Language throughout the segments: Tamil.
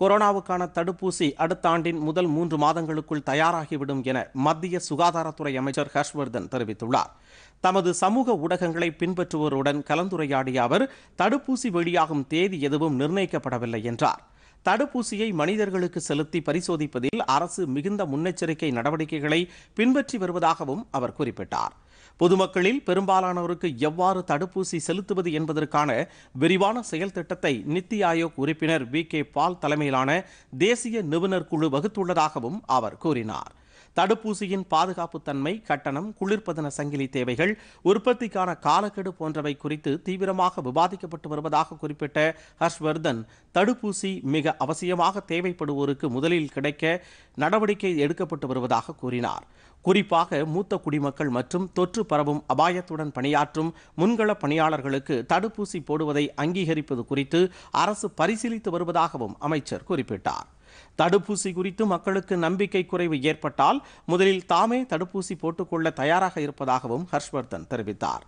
கொரோனாவுக்கான தடுப்பூசி அடுத்த ஆண்டின் முதல் மூன்று மாதங்களுக்குள் தயாராகிவிடும் என மத்திய சுகாதாரத்துறை அமைச்சர் ஹர்ஷ்வர்தன் தெரிவித்துள்ளார் தமது சமூக ஊடகங்களை பின்பற்றுவோருடன் கலந்துரையாடிய அவர் தடுப்பூசி வெளியாகும் தேதி எதுவும் நிர்ணயிக்கப்படவில்லை என்றார் தடுப்பூசியை மனிதர்களுக்கு செலுத்தி பரிசோதிப்பதில் அரசு மிகுந்த முன்னெச்சரிக்கை நடவடிக்கைகளை பின்பற்றி வருவதாகவும் அவர் குறிப்பிட்டார் பொதுமக்களில் பெரும்பாலானோருக்கு எவ்வாறு தடுப்பூசி செலுத்துவது என்பதற்கான விரிவான செயல் திட்டத்தை நித்தி ஆயோக் உறுப்பினர் வி கே பால் தலைமையிலான தேசிய நிபுணர் குழு வகுத்துள்ளதாகவும் அவர் கூறினார் தடுப்பூசியின் பாதுகாப்பு தன்மை கட்டணம் குளிர்பதன சங்கிலி தேவைகள் உற்பத்திக்கான காலக்கெடு போன்றவை குறித்து தீவிரமாக விவாதிக்கப்பட்டு வருவதாக குறிப்பிட்ட ஹர்ஷ்வர்தன் தடுப்பூசி மிக அவசியமாக தேவைப்படுவோருக்கு முதலில் கிடைக்க நடவடிக்கை எடுக்கப்பட்டு வருவதாக கூறினார் குறிப்பாக மூத்த குடிமக்கள் மற்றும் தொற்று பரவும் அபாயத்துடன் பணியாற்றும் முன்கள பணியாளர்களுக்கு தடுப்பூசி போடுவதை அங்கீகரிப்பது குறித்து அரசு பரிசீலித்து வருவதாகவும் அமைச்சர் குறிப்பிட்டார் தடுப்பூசி குறித்து மக்களுக்கு நம்பிக்கை குறைவு ஏற்பட்டால் முதலில் தாமே தடுப்பூசி போட்டுக்கொள்ள தயாராக இருப்பதாகவும் ஹர்ஷ்வர்தன் தெரிவித்தார்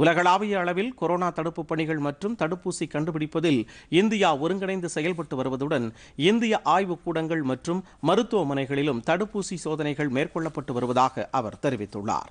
உலகளாவிய அளவில் கொரோனா தடுப்பு பணிகள் மற்றும் தடுப்பூசி கண்டுபிடிப்பதில் இந்தியா ஒருங்கிணைந்து செயல்பட்டு வருவதுடன் இந்திய ஆய்வுக்கூடங்கள் மற்றும் மருத்துவமனைகளிலும் தடுப்பூசி சோதனைகள் மேற்கொள்ளப்பட்டு வருவதாக அவர் தெரிவித்துள்ளார்